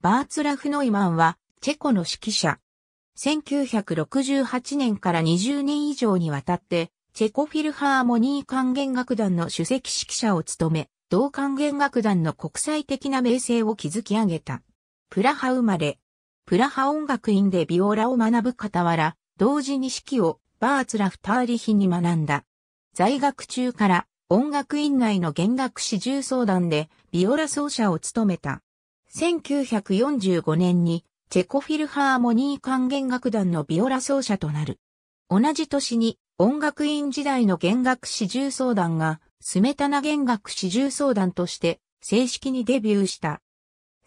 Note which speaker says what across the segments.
Speaker 1: バーツラフ・ノイマンは、チェコの指揮者。1968年から20年以上にわたって、チェコフィルハーモニー管弦楽団の主席指揮者を務め、同管弦楽団の国際的な名声を築き上げた。プラハ生まれ。プラハ音楽院でビオラを学ぶ傍ら、同時に指揮をバーツラフ・ターリヒに学んだ。在学中から音楽院内の弦楽四重奏団でビオラ奏者を務めた。1945年にチェコフィルハーモニー管弦楽団のビオラ奏者となる。同じ年に音楽院時代の弦楽四重奏団がスメタナ弦楽四重奏団として正式にデビューした。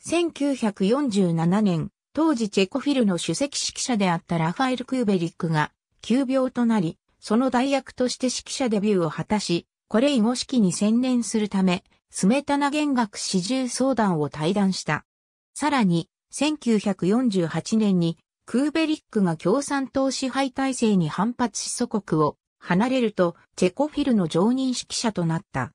Speaker 1: 1947年、当時チェコフィルの首席指揮者であったラファエル・クーベリックが急病となり、その代役として指揮者デビューを果たし、これ以後指揮に専念するため、スメタナ弦楽四重相談を対談した。さらに、1948年にクーベリックが共産党支配体制に反発し祖国を離れるとチェコフィルの常任指揮者となった。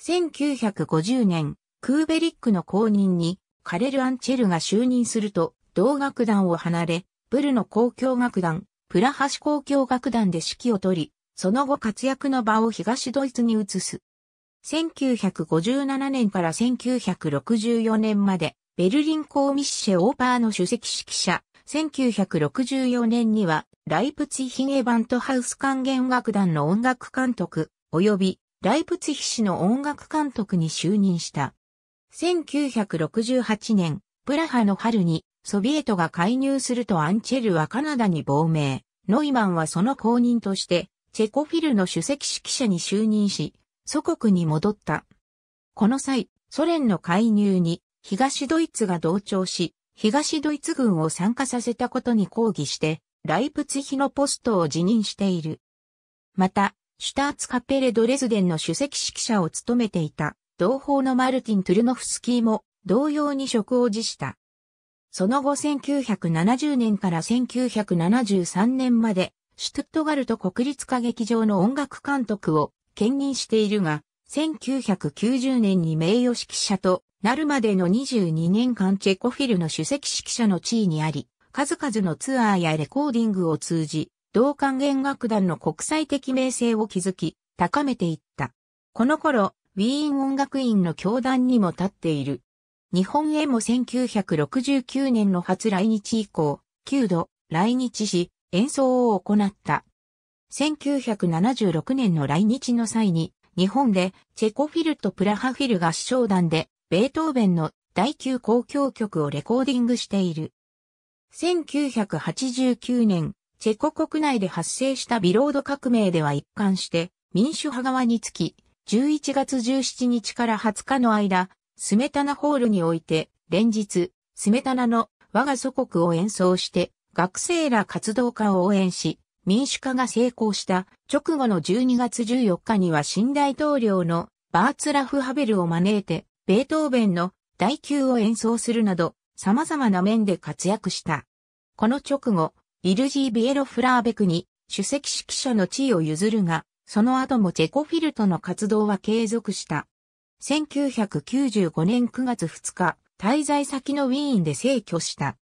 Speaker 1: 1950年、クーベリックの後任にカレル・アンチェルが就任すると同楽団を離れ、ブルの公共楽団、プラハシ公共楽団で指揮を取り、その後活躍の場を東ドイツに移す。1957年から1964年まで、ベルリンコーミッシェオーパーの主席指揮者、1964年には、ライプツィヒゲバントハウス管弦楽団の音楽監督、及び、ライプツィヒ氏の音楽監督に就任した。1968年、プラハの春に、ソビエトが介入するとアンチェルはカナダに亡命。ノイマンはその後任として、チェコフィルの首席指揮者に就任し、祖国に戻った。この際、ソ連の介入に東ドイツが同調し、東ドイツ軍を参加させたことに抗議して、ライプツヒのポストを辞任している。また、シュターツカペレ・ドレズデンの首席指揮者を務めていた、同胞のマルティン・トゥルノフスキーも、同様に職を辞した。その後1970年から1973年まで、シュトゥットガルト国立歌劇場の音楽監督を兼任しているが、1990年に名誉指揮者となるまでの22年間チェコフィルの首席指揮者の地位にあり、数々のツアーやレコーディングを通じ、同管弦楽団の国際的名声を築き、高めていった。この頃、ウィーン音楽院の教団にも立っている。日本へも1969年の初来日以降、9度来日し、演奏を行った。1976年の来日の際に、日本でチェコフィルとプラハフィル合唱団で、ベートーベンの第9公共曲をレコーディングしている。1989年、チェコ国内で発生したビロード革命では一貫して民主派側につき、11月17日から20日の間、スメタナホールにおいて、連日、スメタナの我が祖国を演奏して、学生ら活動家を応援し、民主化が成功した直後の12月14日には新大統領のバーツラフ・ハベルを招いて、ベートーベンの第9を演奏するなど、様々な面で活躍した。この直後、イルジー・ビエロ・フラーベクに首席指揮者の地位を譲るが、その後もチェコフィルトの活動は継続した。1995年9月2日、滞在先のウィーンで逝去した。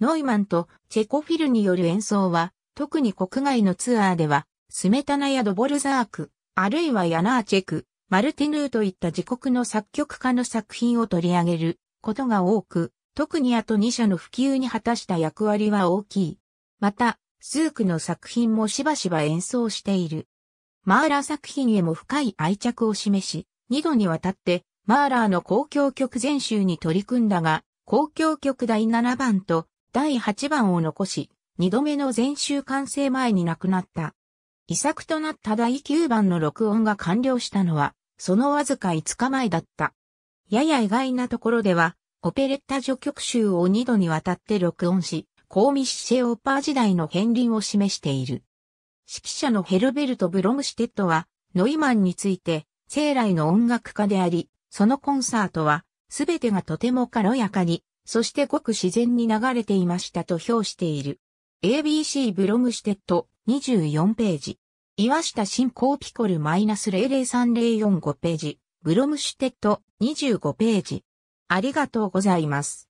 Speaker 1: ノイマンとチェコフィルによる演奏は特に国外のツアーでは、スメタナやドボルザーク、あるいはヤナーチェク、マルティヌーといった自国の作曲家の作品を取り上げることが多く、特にあと2社の普及に果たした役割は大きい。また、スークの作品もしばしば演奏している。マーラー作品へも深い愛着を示し、2度にわたってマーラーの公共曲全集に取り組んだが、公共曲第7番と第8番を残し、二度目の全集完成前に亡くなった。遺作となった第9番の録音が完了したのは、そのわずか5日前だった。やや意外なところでは、オペレッタ序曲集を二度にわたって録音し、コーミッシェオーパー時代の片鱗を示している。指揮者のヘルベルト・ブロムシテッドは、ノイマンについて、生来の音楽家であり、そのコンサートは、すべてがとても軽やかに、そしてごく自然に流れていましたと評している。ABC ブログシテット24ページ。岩下進行ピコル -003045 ページ。ブロムシュテット25ページ。ありがとうございます。